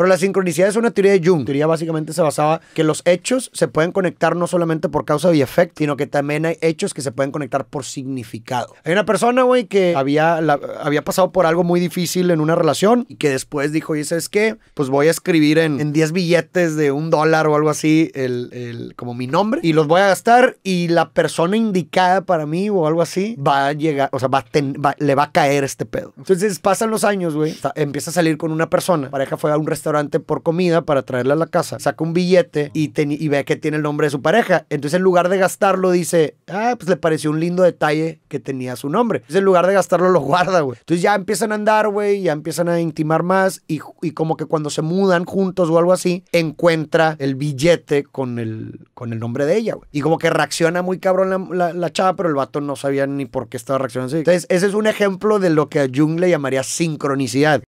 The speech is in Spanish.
Pero la sincronicidad es una teoría de Jung. La teoría básicamente se basaba que los hechos se pueden conectar no solamente por causa y efecto, sino que también hay hechos que se pueden conectar por significado. Hay una persona, güey, que había, había pasado por algo muy difícil en una relación y que después dijo, y ¿sabes qué? Pues voy a escribir en, 10 billetes de un dólar o algo así, el, como mi nombre, y los voy a gastar y la persona indicada para mí o algo así va a llegar, o sea, le va a caer este pedo. Entonces pasan los años, güey, empieza a salir con una persona, pareja fue a un restaurante por comida para traerla a la casa, saca un billete y, ve que tiene el nombre de su pareja. Entonces, en lugar de gastarlo, dice, ah, pues le pareció un lindo detalle que tenía su nombre. Entonces, en lugar de gastarlo, lo guarda, güey. Entonces, ya empiezan a andar, güey, ya empiezan a intimar más y, como que cuando se mudan juntos o algo así, encuentra el billete con el, con el nombre de ella, Y como que reacciona muy cabrón la, la, chava, pero el vato no sabía ni por qué estaba reaccionando así. Entonces, ese es un ejemplo de lo que a Jung le llamaría sincronicidad.